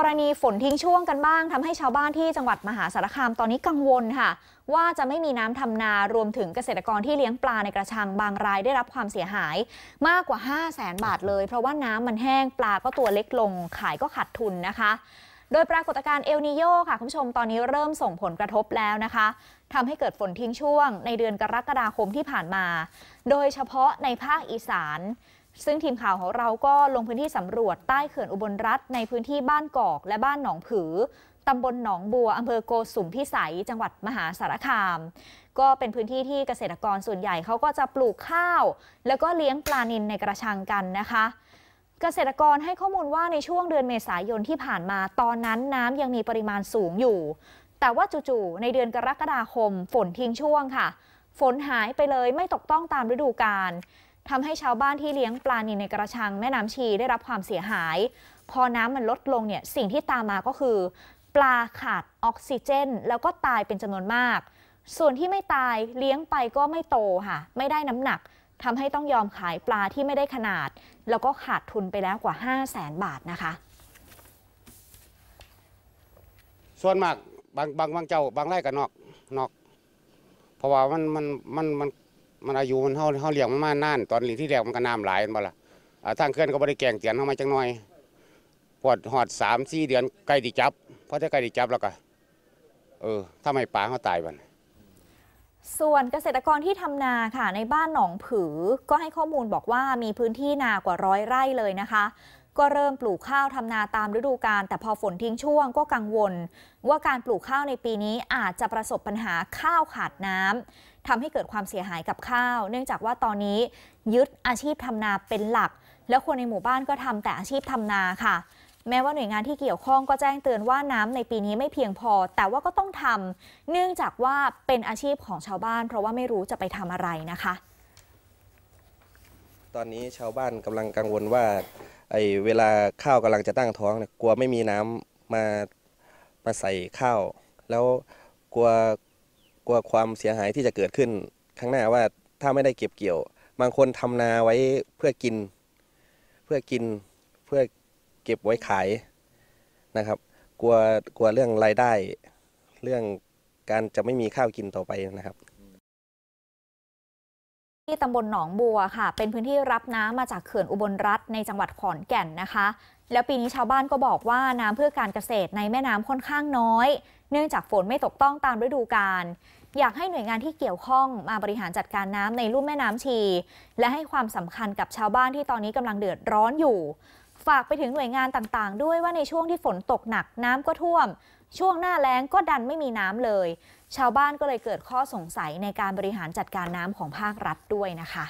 กรณีฝนทิ้งช่วงกันบ้างทำให้ชาวบ้านที่จังหวัดมหาสารคามตอนนี้กังวลค่ะ ว่าจะไม่มีน้ำทำนารวมถึงเกษตรกรที่เลี้ยงปลาในกระชัง บางรายได้รับความเสียหายมากกว่า 5 0 0แสนบาทเลยเพราะว่าน้ำมันแห้งปลาก็ตัวเล็กลง ขายก็ขาดทุนนะคะ โดยปรากฏการณ์เอลนิโยค่ะ คุณผู้ชมตอนนี้เริ่มส่งผลกระทบแล้วนะคะทำให้เกิดฝนทิ้งช่วง ในเดือนกรกฎาคมที่ผ่านมา โดยเฉพาะในภาคอีสานซึ่งทีมข่าวของเราก็ลงพื้นที่สำรวจใต้เขื่อนอุบลรัฐในพื้นที่บ้านกอกและบ้านหนองผือตำบลหนองบัวอำเภอโกสุมพิสัยจังหวัดมหาสารคาม ก็เป็นพื้นที่ที่เกษตรกรส่วนใหญ่เขาก็จะปลูกข้าว แล้วก็เลี้ยงปลานิลในกระชังกันนะคะ เกษตรกรให้ข้อมูลว่าในช่วงเดือนเมษายนที่ผ่านมาตอนนั้นน้ำยังมีปริมาณสูงอยู่ แต่ว่าจู่ๆในเดือนกรกฎาคมฝนทิ้งช่วงค่ะ ฝนหายไปเลยไม่ตกต้องตามฤดูกาลทำให้ชาวบ้านที่เลี้ยงปลานิลในกระชังแม่น้ำชีได้รับความเสียหาย พอน้ำมันลดลงเนี่ยสิ่งที่ตามมาก็คือ ปลาขาดออกซิเจน แล้วก็ตายเป็นจำนวนมาก ส่วนที่ไม่ตายเลี้ยงไปก็ไม่โตค่ะไม่ได้น้ำหนัก ทำให้ต้องยอมขายปลาที่ไม่ได้ขนาด แล้วก็ขาดทุนไปแล้วกว่า 5 0 0แสนบาทนะคะ ส่วนมากบางบางบางเจ้าบางไร่กับนอกนอก เพราะว่ามันมันมันมันมันอายุมันเขาเขาเลี้ยงมันมานาน ตอนหลีที่แรกมันก็น้ำหลายมันบ่ล่ะทางเคลื่อนก็บริแกงเตียนเข้ามาจังหน่อยปวดหอดสามสี่เดือนใกล้ดีจับ เพราะถ้าใกล้ดีจับแล้วก็ เออถ้าไม่ป่าเขาตายบัน ส่วนเกษตรกรที่ทำนาค่ะในบ้านหนองผือก็ให้ข้อมูลบอกว่ามีพื้นที่นากว่าร้อยไร่เลยนะคะ ก็เริ่มปลูกข้าวทำนาตามฤดูกาลแต่พอฝนทิ้งช่วงก็กังวล ว่าการปลูกข้าวในปีนี้อาจจะประสบปัญหาข้าวขาดน้ำทำให้เกิดความเสียหายกับข้าว เนื่องจากว่าตอนนี้ยึดอาชีพทำนาเป็นหลัก แล้วคนในหมู่บ้านก็ทำแต่อาชีพทำนาค่ะ แม้ว่าหน่วยงานที่เกี่ยวข้องก็แจ้งเตือนว่าน้ำในปีนี้ไม่เพียงพอ แต่ว่าก็ต้องทำ เนื่องจากว่าเป็นอาชีพของชาวบ้าน เพราะว่าไม่รู้จะไปทำอะไรนะคะ ตอนนี้ชาวบ้านกำลังกังวลว่าไอเวลาข้าวกำลังจะตั้งท้องเนี่ย กลัวไม่มีน้ำมามาใส่ข้าว แล้วกลัวกลัวความเสียหายที่จะเกิดขึ้น ข้างหน้าว่าถ้าไม่ได้เก็บเกี่ยว บางคนทำนาไว้เพื่อกิน เพื่อกิน เพื่อเก็บไว้ขายนะครับ กลัว กลัวเรื่องรายได้ เรื่องการจะไม่มีข้าวกินต่อไปนะครับที่ตำบลหนองบัวค่ะ เป็นพื้นที่รับน้ำมาจากเขื่อนอุบลรัฐในจังหวัดขอนแก่นนะคะ แล้วปีนี้ชาวบ้านก็บอกว่าน้ำเพื่อการเกษตรในแม่น้ำค่อนข้างน้อย เนื่องจากฝนไม่ตกต้องตามฤดูกาลอยากให้หน่วยงานที่เกี่ยวข้องมาบริหารจัดการน้ำในลุ่มแม่น้ำชี และให้ความสำคัญกับชาวบ้านที่ตอนนี้กำลังเดือดร้อนอยู่ ฝากไปถึงหน่วยงานต่างๆ ด้วยว่าในช่วงที่ฝนตกหนักน้ำก็ท่วม ช่วงหน้าแล้งก็ดันไม่มีน้ำเลยชาวบ้านก็เลยเกิดข้อสงสัยในการบริหารจัดการน้ำของภาครัฐด้วยนะคะ